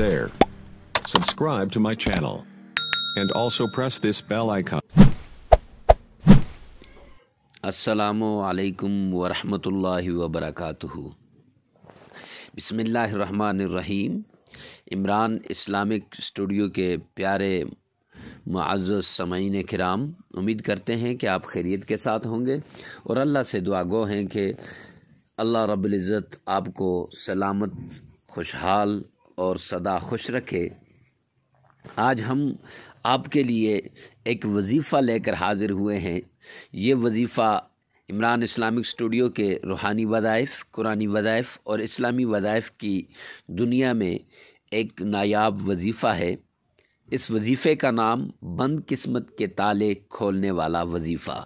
there. Subscribe to my channel. And also press this bell icon. السلام علیکم ورحمۃ اللہ وبرکاتہ بسم اللہ الرحمن الرحیم عمران اسلامک اسٹوڈیو کے پیارے معزز سمعین کرام امید کرتے ہیں کہ آپ خیریت کے ساتھ ہوں گے اور اللہ سے دعا گو ہیں کہ اللہ رب العزت آپ کو سلامت خوشحال اور صدا خوش رکھے آج ہم آپ کے لیے ایک وظیفہ لے کر حاضر ہوئے ہیں یہ وظیفہ عمران اسلامک اسٹوڈیو کے روحانی وظائف قرآن وظائف اور اسلامی وظائف کی دنیا میں ایک نایاب وظیفہ ہے اس وظیفے کا نام بند قسمت کے تالے کھولنے والا وظیفہ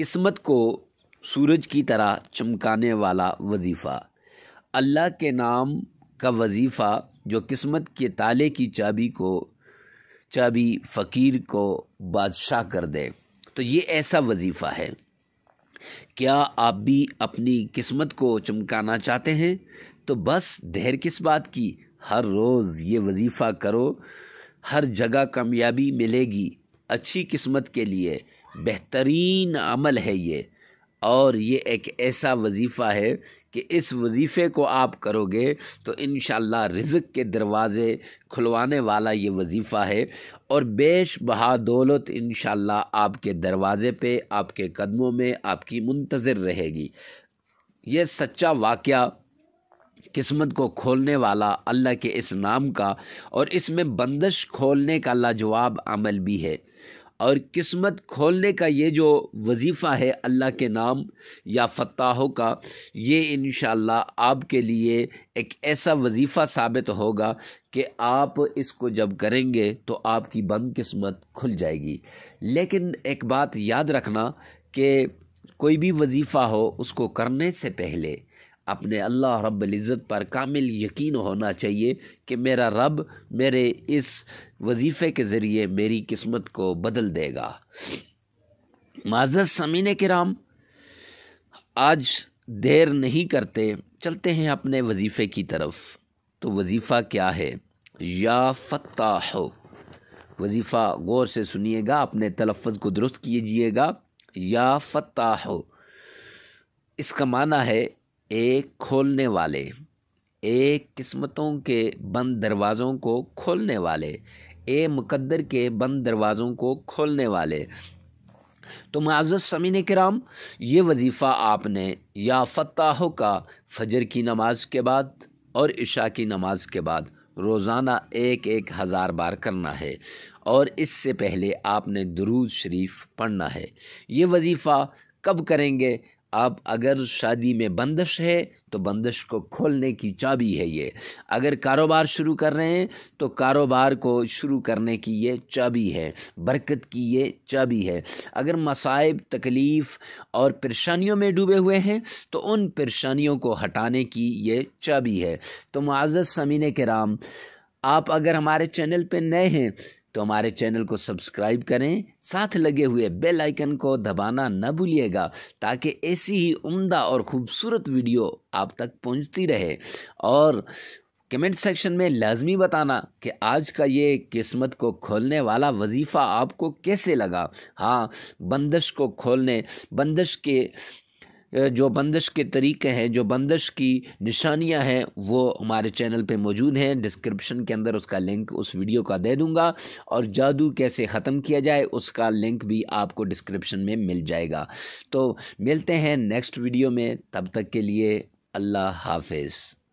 قسمت کو سورج کی طرح چمکانے والا وظیفہ اللہ کے نام کا وظیفہ جو قسمت کے تالے کی چابی کو چابی فقیر کو بادشاہ کر دے تو یہ ایسا وظیفہ ہے کیا آپ بھی اپنی قسمت کو چمکانا چاہتے ہیں تو بس دیر کس بات کی ہر روز یہ وظیفہ کرو ہر جگہ کامیابی ملے گی اچھی قسمت کے لیے بہترین عمل ہے یہ اور یہ ایک ایسا وظیفہ ہے کہ اس وظیفے کو آپ کرو گے تو انشاءاللہ رزق کے دروازے کھلوانے والا یہ وظیفہ ہے اور بیش بہا دولت انشاءاللہ آپ کے دروازے پہ آپ کے قدموں میں آپ کی منتظر رہے گی یہ سچا واقعہ قسمت کو کھولنے والا اللہ کے اس نام کا اور اس میں بندش کھولنے کا لاجواب عمل بھی ہے اور قسمت کھولنے کا یہ جو وظیفہ ہے اللہ کے نام یا فتحوں کا یہ انشاءاللہ آپ کے لیے ایک ایسا وظیفہ ثابت ہوگا کہ آپ اس کو جب کریں گے تو آپ کی بند قسمت کھل جائے گی لیکن ایک بات یاد رکھنا کہ کوئی بھی وظیفہ ہو اس کو کرنے سے پہلے اپنے اللہ رب العزت پر کامل یقین ہونا چاہیے کہ میرا رب میرے اس وظیفے کے ذریعے میری قسمت کو بدل دے گا معذرت سمین کرام آج دیر نہیں کرتے چلتے ہیں اپنے وظیفے کی طرف تو وظیفہ کیا ہے یا فتح ہو وظیفہ غور سے سنیے گا اپنے تلفظ کو درست کیجیے گا یا فتح ہو اس کا معنی ہے ایک کھولنے والے ایک قسمتوں کے بند دروازوں کو کھولنے والے اے مقدر کے بند دروازوں کو کھولنے والے تو معزز سمین کرام یہ وظیفہ آپ نے یا فتح کا فجر کی نماز کے بعد اور عشاء کی نماز کے بعد روزانہ ایک ایک ہزار بار کرنا ہے اور اس سے پہلے آپ نے درود شریف پڑھنا ہے یہ وظیفہ کب کریں گے آپ اگر شادی میں بندش ہے تو بندش کو کھولنے کی چابی ہے یہ اگر کاروبار شروع کر رہے ہیں تو کاروبار کو شروع کرنے کی یہ چابی ہے برکت کی یہ چابی ہے اگر مصائب تکلیف اور پریشانیوں میں ڈوبے ہوئے ہیں تو ان پریشانیوں کو ہٹانے کی یہ چابی ہے تو معزز سمین کرام آپ اگر ہمارے چینل پہ نئے ہیں تو ہمارے چینل کو سبسکرائب کریں ساتھ لگے ہوئے بیل آئیکن کو دبانا نہ بھولیے گا تاکہ ایسی ہی عمدہ اور خوبصورت ویڈیو آپ تک پہنچتی رہے اور کمنٹ سیکشن میں لازمی بتانا کہ آج کا یہ قسمت کو کھولنے والا وظیفہ آپ کو کیسے لگا ہاں بندش کو کھولنے بندش کے جو بندش کے طریقے ہیں جو بندش کی نشانیاں ہیں وہ ہمارے چینل پہ موجود ہیں ڈسکرپشن کے اندر اس کا لنک اس ویڈیو کا دے دوں گا اور جادو کیسے ختم کیا جائے اس کا لنک بھی آپ کو ڈسکرپشن میں مل جائے گا تو ملتے ہیں نیکسٹ ویڈیو میں تب تک کے لیے اللہ حافظ